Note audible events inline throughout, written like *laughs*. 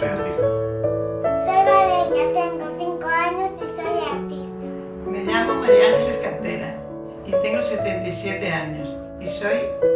Soy artista. Soy Valeria, tengo 5 años y soy artista. Me llamo María Ángeles Cantera y tengo 77 años y soy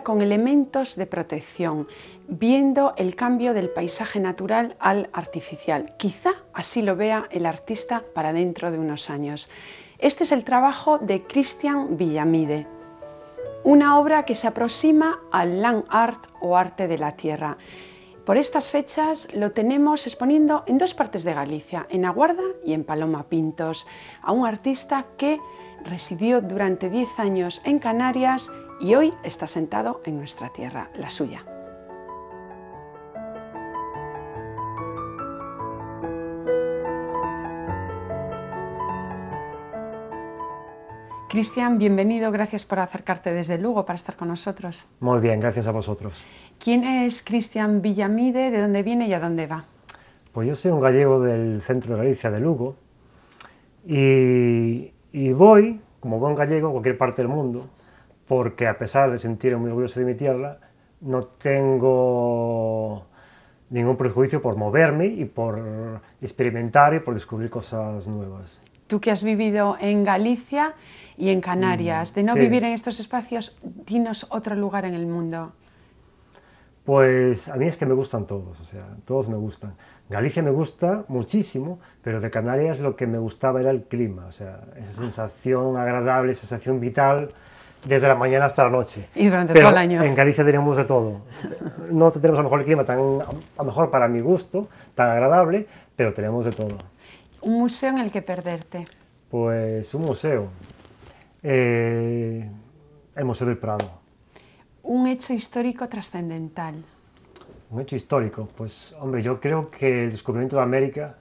con elementos de protección, viendo el cambio del paisaje natural al artificial. Quizá así lo vea el artista para dentro de unos años. Este es el trabajo de Cristian Villamide, una obra que se aproxima al land art o arte de la tierra. Por estas fechas lo tenemos exponiendo en dos partes de Galicia, en Aguarda y en Paloma Pintos, a un artista que residió durante 10 años en Canarias y hoy está sentado en nuestra tierra, la suya. Cristian, bienvenido, gracias por acercarte desde Lugo para estar con nosotros. Muy bien, gracias a vosotros. ¿Quién es Cristian Villamide? ¿De dónde viene y a dónde va? Pues yo soy un gallego del centro de Galicia, de Lugo, y, voy, como buen gallego, a cualquier parte del mundo, porque a pesar de sentirme muy orgulloso de mi tierra, no tengo ningún prejuicio por moverme y por experimentar y por descubrir cosas nuevas. Tú que has vivido en Galicia y en Canarias, mm, de no vivir en estos espacios, dinos otro lugar en el mundo. Pues a mí es que me gustan todos, o sea, todos me gustan. Galicia me gusta muchísimo, pero de Canarias lo que me gustaba era el clima, o sea, esa sensación agradable, esa sensación vital desde la mañana hasta la noche. Y durante todo el año. En Galicia tenemos de todo. No tenemos a lo mejor el clima tan, a lo mejor para mi gusto, tan agradable, pero tenemos de todo. ¿Un museo en el que perderte? Pues un museo. Eh, el Museo del Prado. ¿Un hecho histórico trascendental? Un hecho histórico. Pues, hombre, yo creo que el descubrimiento de América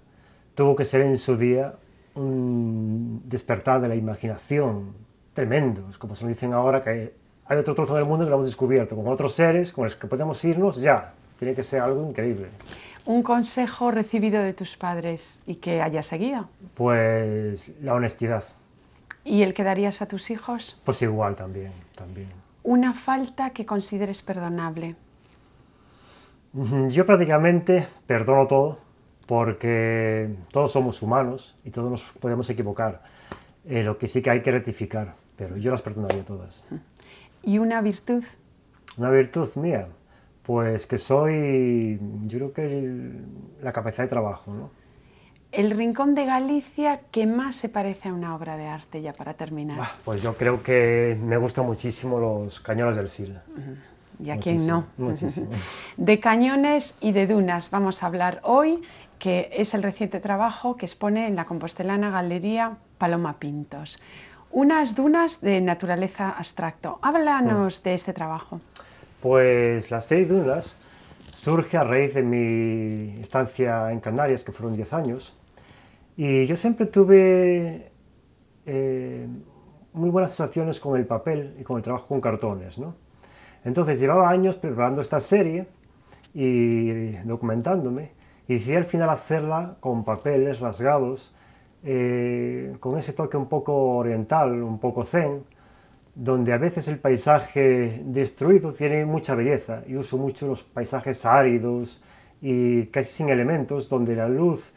tuvo que ser en su día un despertar de la imaginación tremendos, como se nos dicen ahora que hay otro trozo del mundo que lo hemos descubierto, con otros seres con los que podemos irnos ya. Tiene que ser algo increíble. ¿Un consejo recibido de tus padres y que hayas seguido? Pues la honestidad. ¿Y el que darías a tus hijos? Pues igual también, también. ¿Una falta que consideres perdonable? Yo prácticamente perdono todo porque todos somos humanos y todos nos podemos equivocar. Eh, lo que sí que hay que rectificar pero yo las perdonaría todas. ¿Y una virtud? Una virtud mía, pues que soy, yo creo que la capacidad de trabajo, ¿no? El rincón de Galicia que más se parece a una obra de arte, ya para terminar. pues yo creo que me gustan muchísimo los cañones del Sil. ¿Y a quién no? Muchísimo. De cañones y de dunas vamos a hablar hoy, que es el reciente trabajo que expone en la Compostelana Galería Paloma Pintos. Unas dunas de naturaleza abstracto. Háblanos mm. de este trabajo. Pues las seis dunas surge a raíz de mi estancia en Canarias, que fueron 10 años, y yo siempre tuve eh, muy buenas sensaciones con el papel y con el trabajo con cartones. ¿no? Entonces llevaba años preparando esta serie y documentándome, y decidí al final hacerla con papeles rasgados eh, con ese toque un poco oriental, un poco zen, donde a veces el paisaje destruido tiene mucha belleza y uso mucho los paisajes áridos y casi sin elementos, donde la luz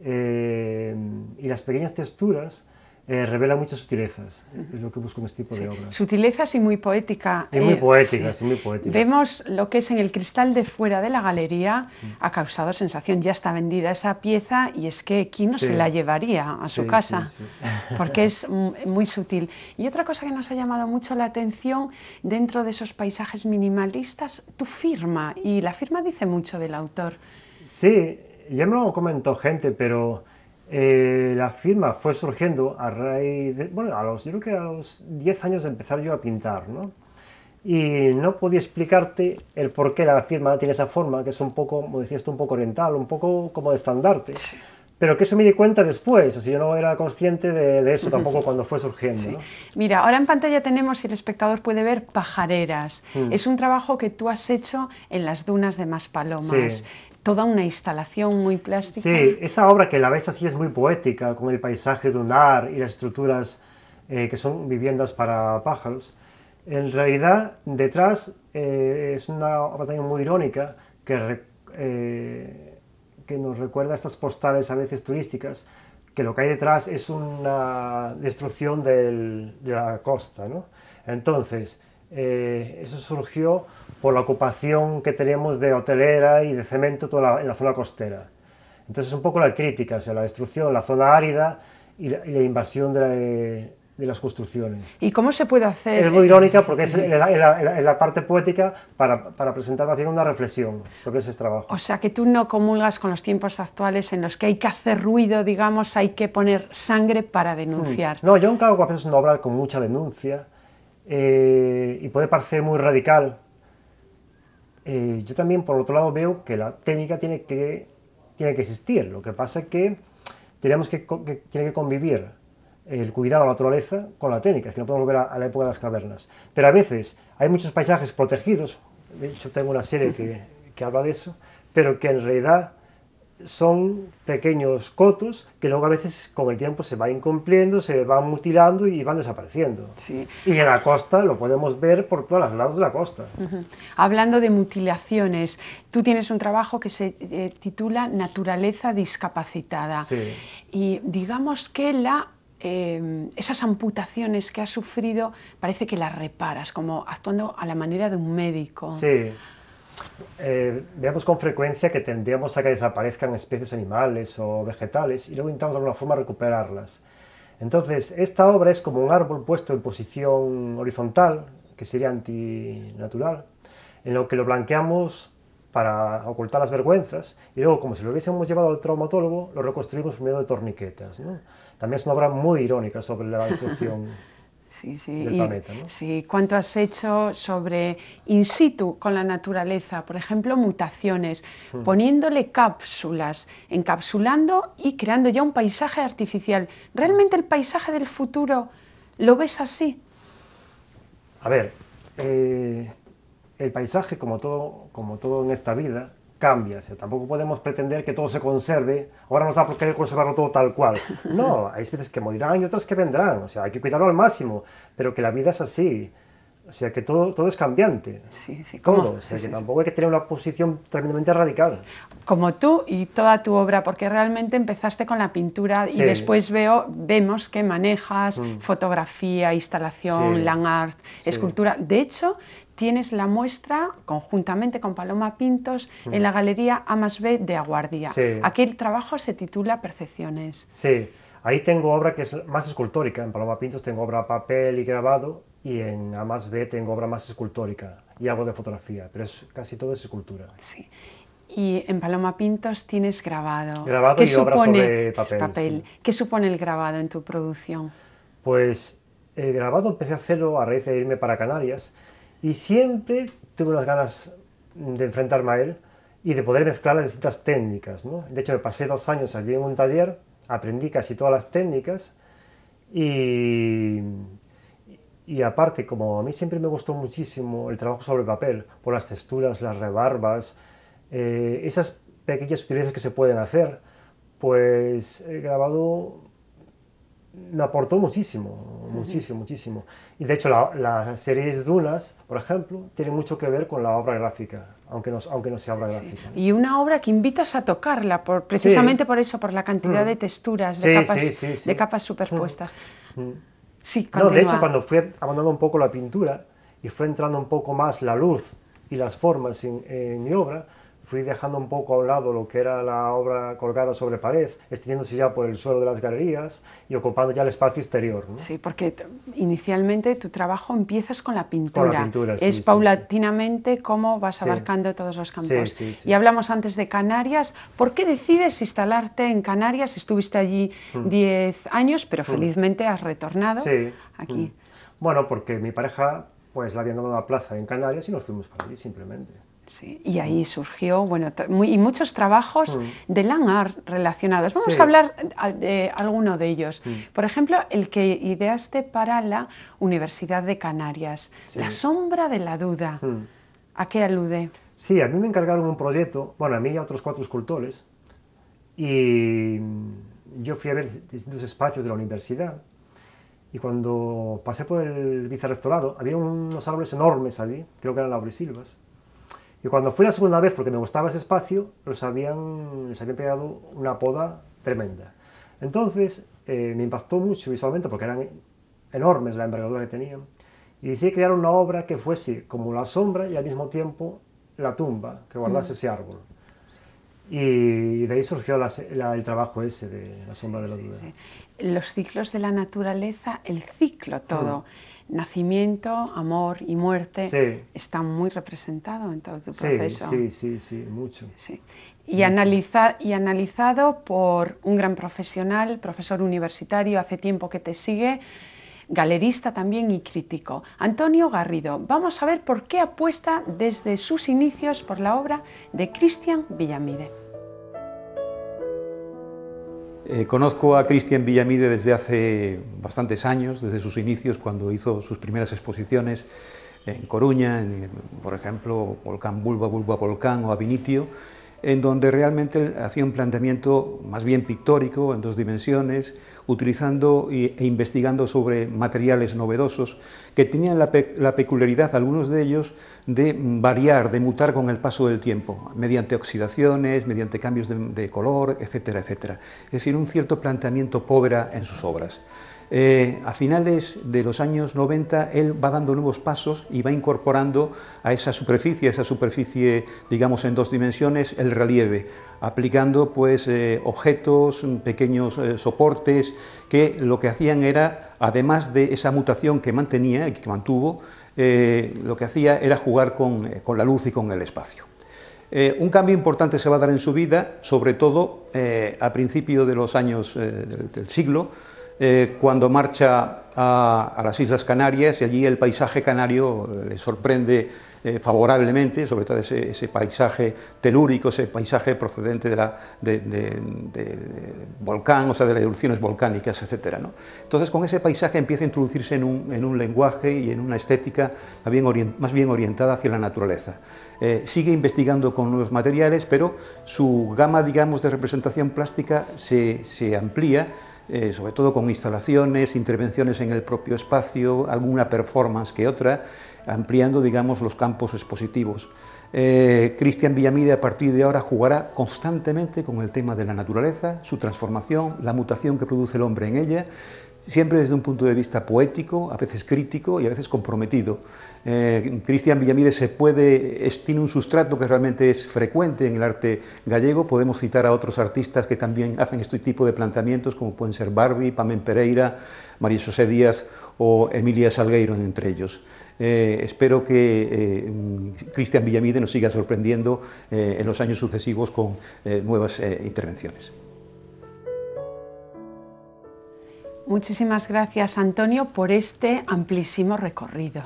eh, y las pequeñas texturas eh, revela muchas sutilezas. Es lo que busco en este tipo de obras. Sutilezas y muy poética. Y muy eh, poéticas, muy poética. Vemos lo que es en el cristal de fuera de la galería. Ha causado sensación, ya está vendida esa pieza y es que ¿quién no se la llevaría a su casa? *laughs* Porque es muy sutil. Y otra cosa que nos ha llamado mucho la atención dentro de esos paisajes minimalistas, tu firma. Y la firma dice mucho del autor. Sí, ya me lo comentó gente, pero... Eh, la firma fue surgiendo a raíz de, bueno, los, yo creo que a los 10 años de empezar yo a pintar, ¿no? Y no podía explicarte el por qué la firma tiene esa forma, que es un poco, como decías un poco oriental, un poco como de estandarte. Pero que eso me di cuenta después, o sea, yo no era consciente de, eso tampoco *laughs* cuando fue surgiendo. Mira, ahora en pantalla tenemos, si el espectador puede ver, pajareras. Hmm. Es un trabajo que tú has hecho en las dunas de Maspalomas. Sí toda una instalación muy plástica. Sí, esa obra que la ves así es muy poética, con el paisaje dunar y las estructuras eh, que son viviendas para pájaros. En realidad, detrás eh, es una batalla muy irónica que, eh, que nos recuerda a estas postales a veces turísticas, que lo que hay detrás es una destrucción de la costa. ¿no? Entonces, eso surgió por la ocupación que tenemos de hotelera y de cemento toda en la zona costera. Entonces es un poco la crítica, o sea, la destrucción, la zona árida y la, invasión eh, de, las construcciones. ¿Y cómo se puede hacer? Es muy irónica porque es en la, parte poética para, presentar más bien una reflexión sobre ese trabajo. O sea, que tú no comulgas con los tiempos actuales en los que hay que hacer ruido, digamos, hay que poner sangre para denunciar. Hmm. No, yo nunca a veces una obra con mucha denuncia eh, y puede parecer muy radical, eh, yo también por otro lado veo que la técnica tiene que, tiene que existir. Lo que pasa es que tenemos que, tiene que convivir el cuidado de la naturaleza con la técnica, es que no podemos volver a, la época de las cavernas. Pero a veces hay muchos paisajes protegidos, de hecho tengo una serie que, que habla de eso, pero que en realidad son pequeños cotos que luego a veces con el tiempo se van incumpliendo, se van mutilando y van desapareciendo. Sí. Y en la costa lo podemos ver por todos los lados de la costa. Hablando de mutilaciones, tú tienes un trabajo que se eh, titula Naturaleza discapacitada. Y digamos que la eh, esas amputaciones que has sufrido, parece que las reparas, como actuando a la manera de un médico. Sí eh, veamos con frecuencia que tendríamos a que desaparezcan especies animales o vegetales y luego intentamos de alguna forma recuperarlas. Entonces, esta obra es como un árbol puesto en posición horizontal, que sería antinatural, en lo que lo blanqueamos para ocultar las vergüenzas y luego, como si lo hubiésemos llevado al traumatólogo, lo reconstruimos por medio de torniquetas. También es una obra muy irónica sobre la destrucción. *laughs* sí, sí. Sí, ¿cuánto has hecho sobre in situ con la naturaleza? Por ejemplo, mutaciones, hmm. poniéndole cápsulas, encapsulando y creando ya un paisaje artificial. ¿Realmente el paisaje del futuro lo ves así? A ver, eh, el paisaje, como todo, como todo en esta vida, cambia. O tampoco podemos pretender que todo se conserve. Ahora nos da por querer conservarlo todo tal cual. *laughs* No, hay especies que morirán y otras que vendrán. O sea, hay que cuidarlo al máximo, pero que la vida es así. O sea que todo, todo es cambiante. Sí, sí, que tampoco hay que tener una posición tremendamente radical. Como tú y toda tu obra, porque realmente empezaste con la pintura y después veo, vemos que manejas mm. fotografía, instalación, land art, escultura. De hecho, tienes la muestra conjuntamente con Paloma Pintos mm. en la galería A más B de Aguardia. Aquel trabajo se titula Percepciones. Sí. Ahí tengo obra que es más escultórica. En Paloma Pintos tengo obra a papel y grabado y en A más B tengo obra más escultórica y algo de fotografía, pero es, casi todo es escultura. Sí. Y en Paloma Pintos tienes grabado. Grabado y obra sobre papel. ¿Qué supone el grabado en tu producción? Pues el eh, grabado empecé a hacerlo a raíz de irme para Canarias y siempre tuve unas ganas de enfrentarme a él y de poder mezclar las distintas técnicas. ¿no? De hecho, me pasé dos años allí en un taller, aprendí casi todas las técnicas y y aparte, como a mí siempre me gustó muchísimo el trabajo sobre papel, por las texturas, las rebarbas, eh, esas pequeñas sutilezas que se pueden hacer, pues el grabado me aportó muchísimo, muchísimo, muchísimo. Y de hecho la, la serie Dunas, por ejemplo, tiene mucho que ver con la obra gráfica, aunque no, aunque no sea obra gráfica. Y una obra que invitas a tocarla, por, precisamente por eso, por la cantidad mm. de texturas, de, capas, de capas, superpuestas. Mm. Mm de hecho, cuando fui abandonando un poco la pintura y fue entrando un poco más la luz y las formas en mi obra, fui dejando un poco a un lado lo que era la obra colgada sobre pared, extendiéndose ya por el suelo de las galerías y ocupando ya el espacio exterior. Sí, porque inicialmente tu trabajo empiezas con la pintura. es paulatinamente cómo vas abarcando todos los campos. Y hablamos antes de Canarias. ¿Por qué decides instalarte en Canarias? Estuviste allí 10 mm. años, pero mm. felizmente has retornado aquí. Mm. Bueno, porque mi pareja pues la habían dado a plaza en Canarias y nos fuimos para allí simplemente y ahí surgió, bueno, y muchos trabajos mm. de land art relacionados. Vamos a hablar de alguno de ellos. Mm. Por ejemplo, el que ideaste para la Universidad de Canarias, La sombra de la duda. Mm. ¿A qué alude? Sí, a mí me encargaron un proyecto, bueno, a mí y a otros cuatro escultores, y yo fui a ver distintos espacios de la universidad, y cuando pasé por el vicerrectorado, había unos árboles enormes allí, creo que eran silvas, y cuando fui la segunda vez, porque me gustaba ese espacio, los habían, les habían pegado una poda tremenda. Entonces, eh, me impactó mucho visualmente porque eran enormes la envergadura que tenían. Y decidí crear una obra que fuese como la sombra y al mismo tiempo la tumba que guardase ese árbol. Y de ahí surgió el trabajo ese de la sombra de la duda. Los ciclos de la naturaleza, el ciclo todo, mm. nacimiento, amor y muerte, está muy representado en todo tu proceso. Sí, sí, sí, mucho. Y, y analizado por un gran profesional, profesor universitario, hace tiempo que te sigue, galerista también y crítico, Antonio Garrido. Vamos a ver por qué apuesta desde sus inicios por la obra de Cristian Villamide. Eh, conozco a Cristian Villamide desde hace bastantes años, desde sus inicios, cuando hizo sus primeras exposiciones en Coruña, por ejemplo, Volcán Bulba, Bulba Volcán o Abinitio, en donde realmente hacía un planteamiento más bien pictórico, en dos dimensiones, utilizando e investigando sobre materiales novedosos que tenían la, peculiaridad, algunos de ellos, de variar, de mutar con el paso del tiempo, mediante oxidaciones, mediante cambios de, color, etcétera, etcétera. Es decir, un cierto planteamiento pobre en sus obras. Eh, a finales de los años 90 él va dando nuevos pasos y va incorporando a esa superficie, esa superficie digamos en dos dimensiones, el relieve, aplicando pues eh, objetos, pequeños eh, soportes, que lo que hacían era, además de esa mutación que mantenía y que mantuvo, lo que hacía era jugar con, la luz y con el espacio. un cambio importante se va a dar en su vida, sobre todo a principio de los años del, siglo, eh, cuando marcha a, las Islas Canarias y allí el paisaje canario eh, le sorprende eh, favorablemente, sobre todo ese, paisaje telúrico, ese paisaje procedente de volcán, o sea, de las erupciones volcánicas, etc. Entonces, con ese paisaje empieza a introducirse en un, lenguaje y en una estética más bien, orientada hacia la naturaleza. sigue investigando con nuevos materiales, pero su gama, digamos, de representación plástica se amplía eh, sobre todo con instalaciones, intervenciones en el propio espacio, alguna performance que otra, ampliando, digamos, los campos expositivos. Eh, Cristian Villamide a partir de ahora jugará constantemente con el tema de la naturaleza, su transformación, la mutación que produce el hombre en ella siempre desde un punto de vista poético, a veces crítico y a veces comprometido. Eh, Cristian Villamide se puede, tiene un sustrato que realmente es frecuente en el arte gallego. Podemos citar a otros artistas que también hacen este tipo de planteamientos, como pueden ser Barbie, Pamen Pereira, María José Díaz o Emilia Salgueiro, entre ellos. Eh, espero que eh, Cristian Villamide nos siga sorprendiendo en los años sucesivos con nuevas intervenciones. Muchísimas gracias, Antonio, por este amplísimo recorrido.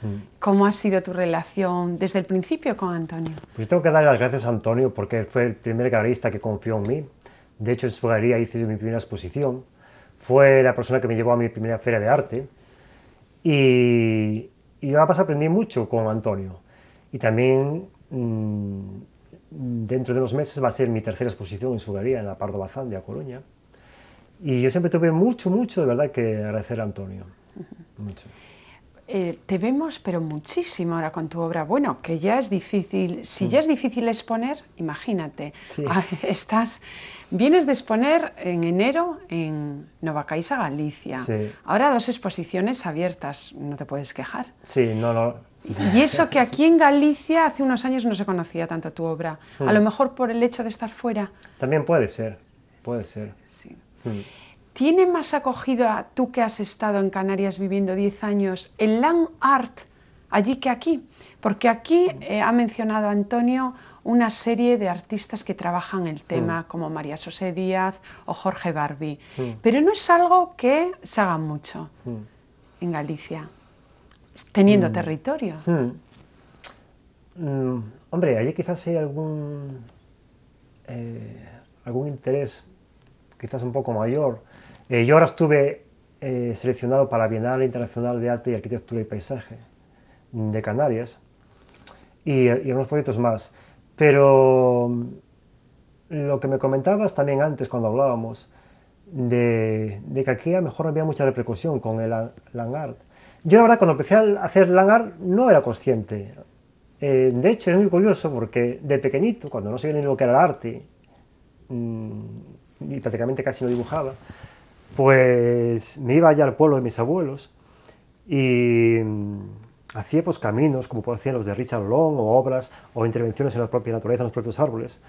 Mm. ¿Cómo ha sido tu relación desde el principio con Antonio? Pues tengo que darle las gracias a Antonio porque fue el primer galerista que confió en mí. De hecho, en su galería hice mi primera exposición. Fue la persona que me llevó a mi primera feria de arte. Y, y además aprendí mucho con Antonio. Y también mm, dentro de unos meses va a ser mi tercera exposición en su galería, en la Pardo Bazán de A Coruña. Y yo siempre tuve mucho, mucho, de verdad, que agradecer a Antonio. Mucho. Eh, te vemos, pero muchísimo ahora con tu obra. Bueno, que ya es difícil. Si ya es difícil exponer, imagínate. Ah, *laughs* estás, vienes de exponer en enero en Novacaisa, Galicia. Ahora dos exposiciones abiertas. No te puedes quejar. Sí, no, no. Y eso que aquí en Galicia hace unos años no se conocía tanto tu obra. A lo hmm. mejor por el hecho de estar fuera. También puede ser, puede ser. Mm. ¿Tiene más acogida tú que has estado en Canarias viviendo 10 años el land art allí que aquí? Porque aquí mm. eh, ha mencionado Antonio una serie de artistas que trabajan el mm. tema, como María José Díaz o Jorge Barbie. Pero no es algo que se haga mucho en Galicia, teniendo territorio. hombre, allí quizás hay algún, eh, algún interés quizás un poco mayor. Eh, yo ahora estuve eh, seleccionado para la Bienal Internacional de Arte y Arquitectura y Paisaje de Canarias y, y algunos proyectos más. Pero mm, lo que me comentabas también antes cuando hablábamos de, que aquí a lo mejor había mucha repercusión con el Art Yo la verdad cuando empecé a hacer Art no era consciente. Eh, de hecho es muy curioso porque de pequeñito, cuando no sabía ni lo que era el arte, mm, y prácticamente casi no dibujaba, pues me iba allá al pueblo de mis abuelos y mm, hacía pues caminos, como hacían los de Richard Long, o obras, o intervenciones en la propia naturaleza, en los propios árboles,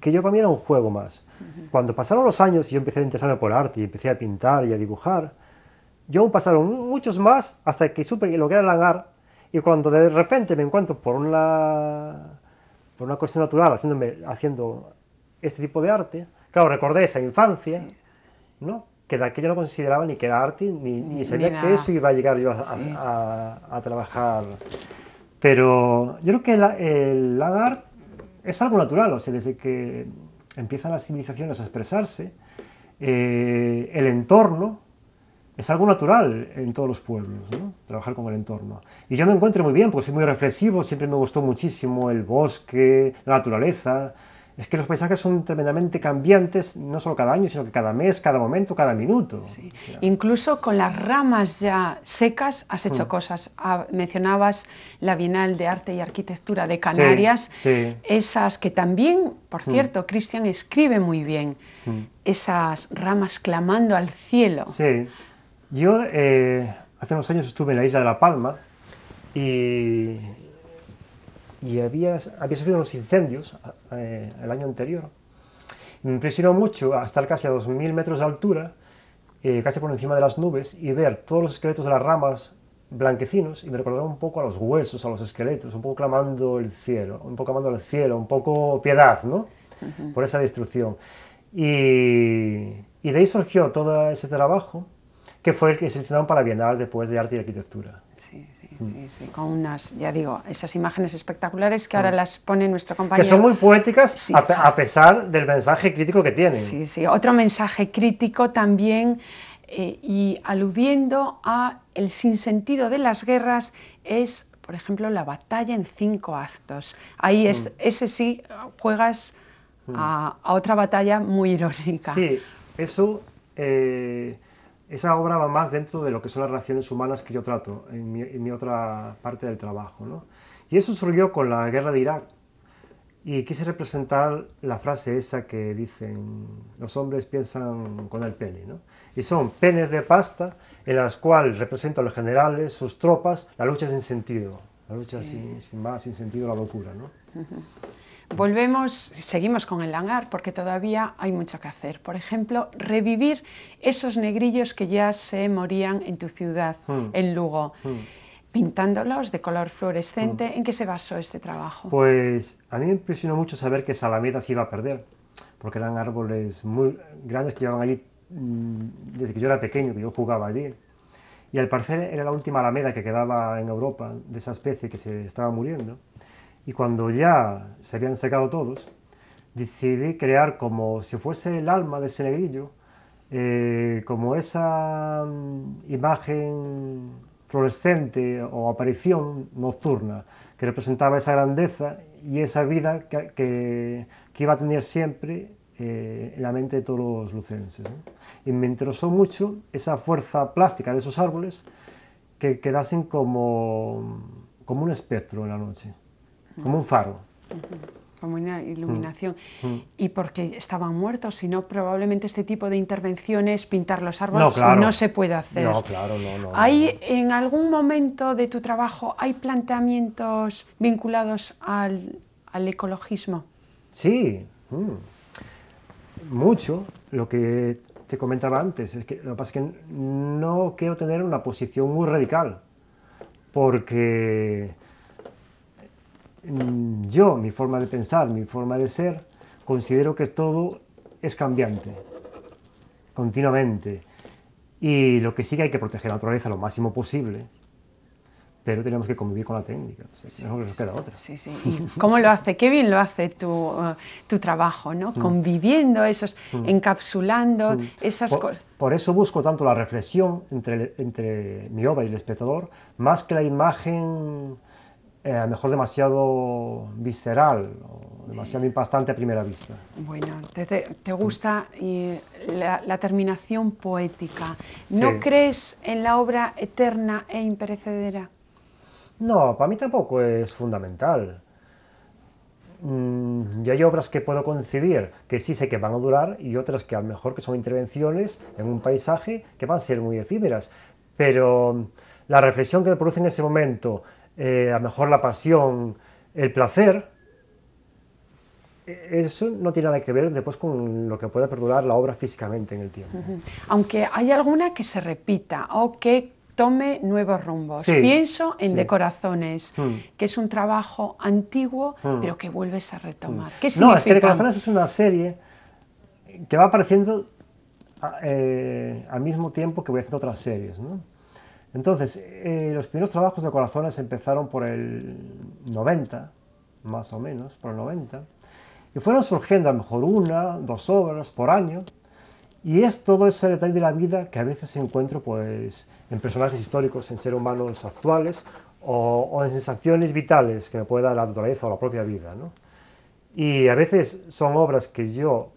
que yo para mí era un juego más. Cuando pasaron los años y yo empecé a interesarme por arte y empecé a pintar y a dibujar, yo aún pasaron muchos más hasta que supe lo que era el hangar y cuando de repente me encuentro por una, por una cuestión natural haciéndome, haciendo este tipo de arte, Claro, recordé esa infancia, ¿no? Que de aquello no consideraba ni que era arte, ni, ni sabía que eso iba a llegar yo a, a, a, trabajar. Pero yo creo que la, el lagar es algo natural, o sea, desde que empiezan las civilizaciones a expresarse, eh, el entorno es algo natural en todos los pueblos, ¿no? trabajar con el entorno. Y yo me encuentro muy bien, porque soy muy reflexivo, siempre me gustó muchísimo el bosque, la naturaleza, es que los paisajes son tremendamente cambiantes, no solo cada año, sino que cada mes, cada momento, cada minuto. Incluso con las ramas ya secas has hecho mm. cosas. Ah, mencionabas la Bienal de Arte y Arquitectura de Canarias, sí, esas que también, por mm. cierto, Cristian escribe muy bien, mm. esas ramas clamando al cielo. Sí. Yo eh, hace unos años estuve en la isla de La Palma y y había, sufrido los incendios eh, el año anterior. Me impresionó mucho estar casi a 2.000 metros de altura, eh, casi por encima de las nubes, y ver todos los esqueletos de las ramas blanquecinos y me recordaba un poco a los huesos, a los esqueletos, un poco clamando el cielo, un poco clamando el cielo, un poco piedad, ¿no? Por esa destrucción. Y, de ahí surgió todo ese trabajo que fue el que hicieron para Bienal después de Arte y Arquitectura. Mm. con unas, ya digo, esas imágenes espectaculares que ahora mm. las pone nuestro compañero. Que son muy poéticas a, pesar del mensaje crítico que tienen. Sí, sí, otro mensaje crítico también eh, y aludiendo a el sinsentido de las guerras es, por ejemplo, la batalla en cinco actos. Ahí es, mm. ese sí juegas a, otra batalla muy irónica. Sí, eso esa obra va más dentro de lo que son las relaciones humanas que yo trato en mi, otra parte del trabajo. ¿no? Y eso surgió con la guerra de Irak. Y quise representar la frase esa que dicen, los hombres piensan con el pene, ¿no? Y son penes de pasta en las cuales a los generales, sus tropas, la lucha sin sentido, la lucha sin, sin, más, sin sentido, la locura, ¿no? Volvemos, seguimos con el hangar porque todavía hay mucho que hacer. Por ejemplo, revivir esos negrillos que ya se morían en tu ciudad, hmm. en Lugo. Hmm. pintándolos de color fluorescente. Hmm. ¿En qué se basó este trabajo? Pues a mí me impresionó mucho saber que esa Alameda se iba a perder, porque eran árboles muy grandes que llevaban allí mm, desde que yo era pequeño, que yo jugaba allí. Y al parecer era la última alameda que quedaba en Europa de esa especie que se estaba muriendo y cuando ya se habían secado todos, decidí crear como si fuese el alma de ese negrillo, eh, como esa mm, imagen fluorescente o aparición nocturna que representaba esa grandeza y esa vida que, iba a tener siempre eh, en la mente de todos los lucenses. Y me interesó mucho esa fuerza plástica de esos árboles que quedasen como un espectro en la noche como un faro. Como una mm. iluminación. Mm. Y porque estaban muertos, si no, probablemente este tipo de intervenciones, pintar los árboles, no, se puede hacer. No, claro, no, no. ¿Hay en algún momento de tu trabajo, hay planteamientos vinculados al, ecologismo? Sí, mm. mucho. Lo que te comentaba antes, es que lo que pasa es que no quiero tener una posición muy radical, porque Mm, yo, mi forma de pensar, mi forma de ser, considero que todo es cambiante, continuamente. Y lo que sí que hay que proteger la naturaleza lo máximo posible, pero tenemos que convivir con la técnica, no que nos queda otra. Sí, sí. *laughs* ¿Cómo lo hace? Qué bien lo hace tu, uh, tu trabajo, ¿no? Mm. Conviviendo esos, mm. encapsulando esas cosas. Por eso busco tanto la reflexión entre, entre mi obra y el espectador, más que la imagen eh, a lo mejor demasiado visceral demasiado mm. impactante a primera vista. Bueno, te, te gusta mm. la, terminación poética. ¿No crees en la obra eterna e imperecedera? No, para mí tampoco es fundamental. Mm, y hay obras que puedo concebir que sí sé que van a durar y otras que a lo mejor que son intervenciones en un paisaje que van a ser muy efímeras. Pero la reflexión que me produce en ese momento, eh, a lo mejor la pasión, el placer, eh, eso no tiene nada que ver después con lo que puede perdurar la obra físicamente en el tiempo. Aunque hay alguna que se repita o que tome nuevos rumbos. Pienso en Decorazones, De hmm. Corazones, que es un trabajo antiguo, hmm. pero que vuelves a retomar. Hmm. No, es que De Corazones es una serie que va apareciendo eh, al mismo tiempo que voy haciendo otras series. Entonces, eh, los primeros trabajos de corazones empezaron por el 90, más o menos, por el 90, y fueron surgiendo a lo mejor una, dos obras por año, y es todo ese detalle de la vida que a veces encuentro pues, en personajes históricos, en seres humanos actuales, o, en sensaciones vitales que me puede dar la naturaleza o la propia vida. ¿no? Y a veces son obras que yo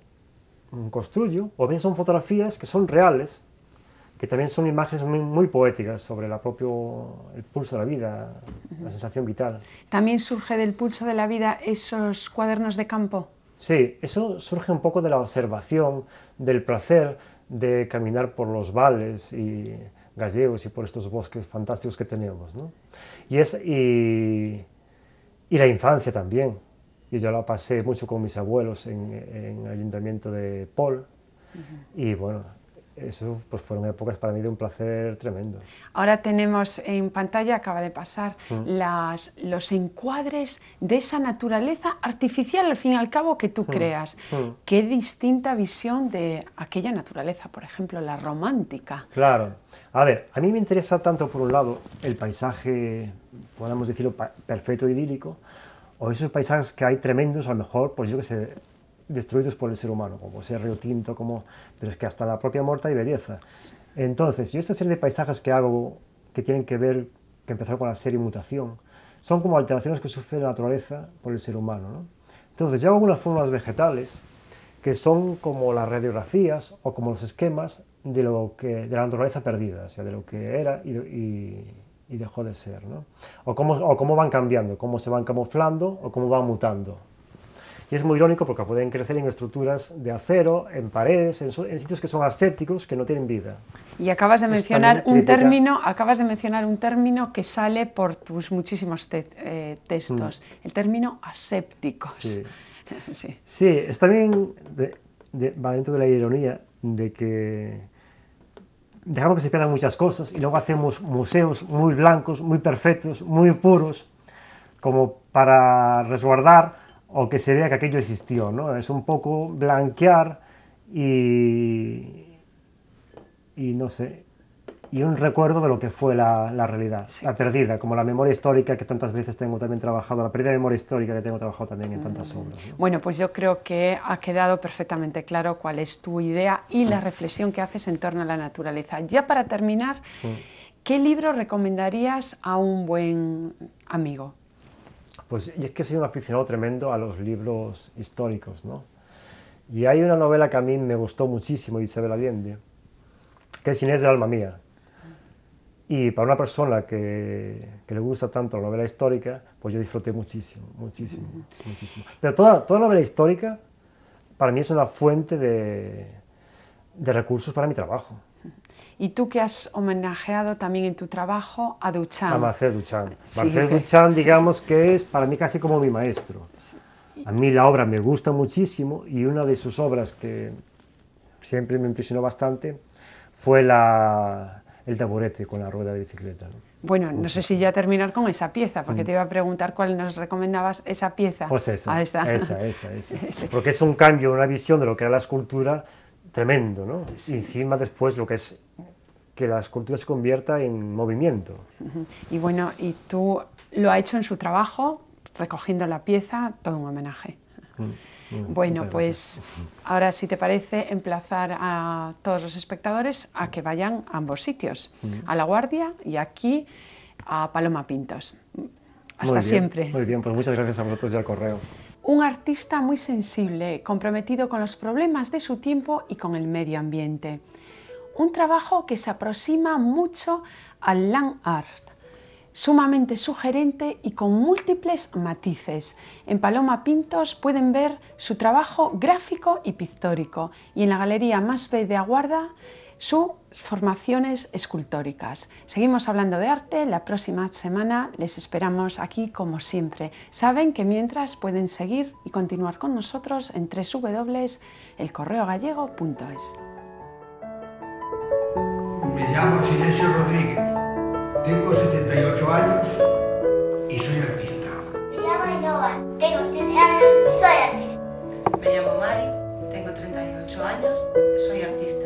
mm, construyo, o a veces son fotografías que son reales, que también son imágenes muy, poéticas sobre propio, el pulso de la vida, la sensación vital. También surge del pulso de la vida esos cuadernos de campo. Sí, eso surge un poco de la observación, del placer de caminar por los vales y gallegos y por estos bosques fantásticos que tenemos. Y, la infancia también. Y yo la pasé mucho con mis abuelos en, el ayuntamiento de Pol. Y eso pues fueron épocas para mí de un placer tremendo. Ahora tenemos en pantalla, acaba de pasar, mm. las, los encuadres de esa naturaleza artificial, al fin y al cabo, que tú mm. creas. Mm. Qué distinta visión de aquella naturaleza, por ejemplo, la romántica. Claro. A ver, a mí me interesa tanto, por un lado, el paisaje, podemos decirlo, perfecto, idílico, o esos paisajes que hay tremendos, a lo mejor, pues yo que sé, destruidos por el ser humano, como ese río tinto, como, pero es que hasta la propia muerte y belleza. Entonces, yo esta serie de paisajes que hago, que tienen que ver, que empezaron con la serie Mutación, son como alteraciones que sufre la naturaleza por el ser humano. Entonces, yo hago algunas formas vegetales que son como las radiografías o como los esquemas de, lo que, de la naturaleza perdida, o sea, de lo que era y, dejó de ser, o cómo van cambiando, cómo se van camuflando o cómo van mutando. Y es muy irónico porque pueden crecer en estructuras de acero, en paredes, en, sitios que son asépticos, que no tienen vida. Y acabas de mencionar un término, acabas de mencionar un término que sale por tus muchísimos eh, textos, mm. el término asépticos. Sí, *laughs* sí. sí es también va dentro de la ironía de que dejamos que se pierdan muchas cosas y luego hacemos museos muy blancos, muy perfectos, muy puros, como para resguardar o que se vea que aquello existió, ¿no? Es un poco blanquear y, y no sé, y un recuerdo de lo que fue la, realidad, la perdida, como la memoria histórica que tantas veces tengo también trabajado, la pérdida de memoria histórica que tengo trabajado también en mm. tantas obras. Bueno, pues yo creo que ha quedado perfectamente claro cuál es tu idea y la mm. reflexión que haces en torno a la naturaleza. Ya para terminar, mm. ¿qué libro recomendarías a un buen amigo? pues y es que soy un aficionado tremendo a los libros históricos, ¿no? Y hay una novela que a mí me gustó muchísimo, Isabel Allende, que es Inés del alma mía. Y para una persona que, le gusta tanto la novela histórica, pues yo disfruté muchísimo, muchísimo, muchísimo. Pero toda, toda novela histórica para mí es una fuente de recursos para mi trabajo. Y tú que has homenajeado también en tu trabajo a Duchamp. A Marcel Duchamp. Marcel Duchamp, digamos que es para mí casi como mi maestro. A mí la obra me gusta muchísimo y una de sus obras que siempre me impresionó bastante fue la, el taburete con la rueda de bicicleta. Bueno, no sé si ya terminar con esa pieza, porque mm. te iba a preguntar cuál nos recomendabas esa pieza. Pues esa, esa, esa, *laughs* esa. Porque es un cambio, una visión de lo que era la escultura tremendo, ¿no? Y encima después lo que es que la escultura se convierta en movimiento. Y bueno, y tú lo ha hecho en su trabajo, recogiendo la pieza, todo un homenaje. Mm, bueno, pues ahora si te parece emplazar a todos los espectadores a mm. que vayan a ambos sitios, mm. a La Guardia y aquí a Paloma Pintos. Hasta siempre. Muy bien, pues muchas gracias a vosotros y al correo. Un artista muy sensible, comprometido con los problemas de su tiempo y con el medio ambiente un trabajo que se aproxima mucho al land art, sumamente sugerente y con múltiples matices. En Paloma Pintos pueden ver su trabajo gráfico y pictórico y en la Galería Más B de Aguarda sus formaciones escultóricas. Seguimos hablando de arte, la próxima semana les esperamos aquí como siempre. Saben que mientras pueden seguir y continuar con nosotros en www.elcorreogallego.es. Me llamo Silencio Rodríguez, tengo 78 años y soy artista. Me llamo Joan, tengo 7 años y soy artista. Me llamo Mari, tengo 38 años, y soy artista.